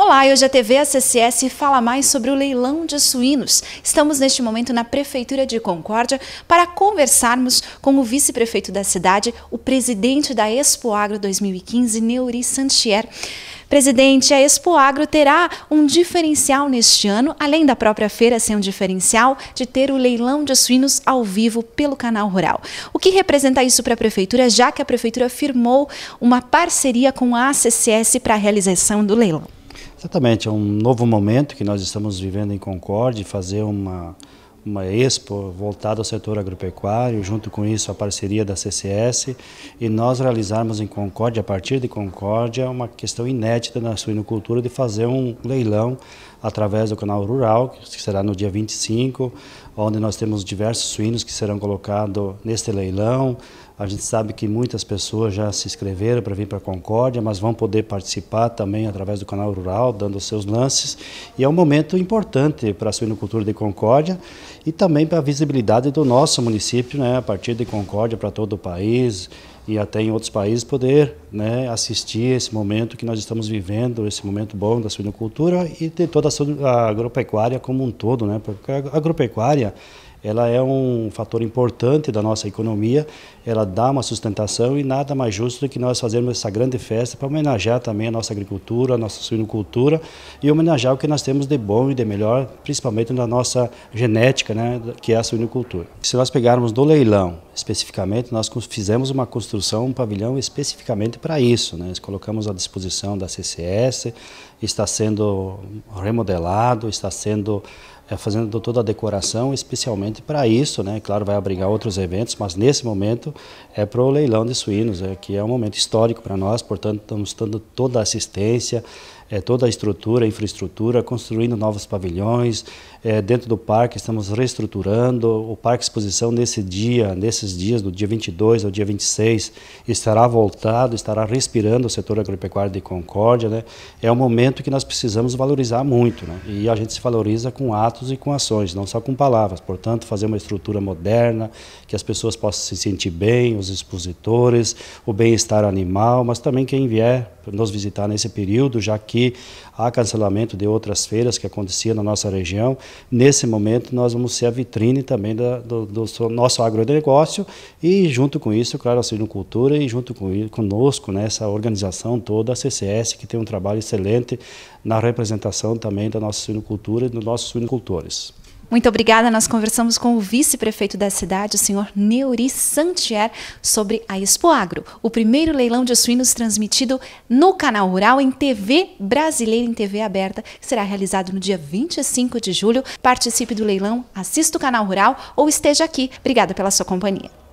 Olá, hoje a TV ACCS fala mais sobre o leilão de suínos. Estamos neste momento na Prefeitura de Concórdia para conversarmos com o vice-prefeito da cidade, o presidente da Expo Agro 2015, Neuri Santier. Presidente, a Expo Agro terá um diferencial neste ano, além da própria feira ser um diferencial, de ter o leilão de suínos ao vivo pelo canal rural. O que representa isso para a Prefeitura, já que a Prefeitura firmou uma parceria com a ACCS para a realização do leilão? Exatamente, é um novo momento que nós estamos vivendo em Concorde, fazer uma, uma expo voltada ao setor agropecuário, junto com isso a parceria da CCS, e nós realizarmos em Concórdia, a partir de Concórdia, uma questão inédita na suinocultura de fazer um leilão através do canal rural, que será no dia 25, onde nós temos diversos suínos que serão colocados neste leilão, a gente sabe que muitas pessoas já se inscreveram para vir para a Concórdia, mas vão poder participar também através do canal rural, dando os seus lances. E é um momento importante para a suinocultura de Concórdia e também para a visibilidade do nosso município, né, a partir de Concórdia para todo o país e até em outros países poder né, assistir esse momento que nós estamos vivendo, esse momento bom da suinocultura e de toda a agropecuária como um todo, né? Porque a agropecuária ela é um fator importante da nossa economia, ela dá uma sustentação e nada mais justo do que nós fazermos essa grande festa para homenagear também a nossa agricultura, a nossa suinocultura e homenagear o que nós temos de bom e de melhor, principalmente na nossa genética, né, que é a suinocultura. Se nós pegarmos do leilão, especificamente, nós fizemos uma construção, um pavilhão especificamente para isso, né, nós colocamos à disposição da CCS, está sendo remodelado, está sendo é, fazendo toda a decoração, especialmente para isso, né? Claro, vai abrigar outros eventos, mas nesse momento é para o leilão de suínos, é, que é um momento histórico para nós, portanto, estamos dando toda a assistência, é, toda a estrutura, a infraestrutura, construindo novos pavilhões. É, dentro do parque estamos reestruturando o parque exposição nesse dia, nesses dias do dia 22 ao dia 26 estará voltado, estará respirando o setor agropecuário de Concórdia, né? É um momento que nós precisamos valorizar muito, né? E a gente se valoriza com atos e com ações, não só com palavras. Portanto, fazer uma estrutura moderna que as pessoas possam se sentir bem, os expositores, o bem-estar animal, mas também quem vier nos visitar nesse período, já que há cancelamento de outras feiras que acontecia na nossa região. Nesse momento, nós vamos ser a vitrine também da, do, do, nosso agronegócio e, junto com isso, claro, a Sinocultura e junto com, conosco, né, organização toda, a CCS, que tem um trabalho excelente na representação também da nossa Sinocultura e dos nossos Sinocultores. Muito obrigada. Nós conversamos com o vice-prefeito da cidade, o senhor Neuri Santier, sobre a Expo Agro, o primeiro leilão de suínos transmitido no canal Rural em TV brasileira, em TV aberta, que será realizado no dia 25 de julho. Participe do leilão, assista o canal Rural ou esteja aqui. Obrigada pela sua companhia.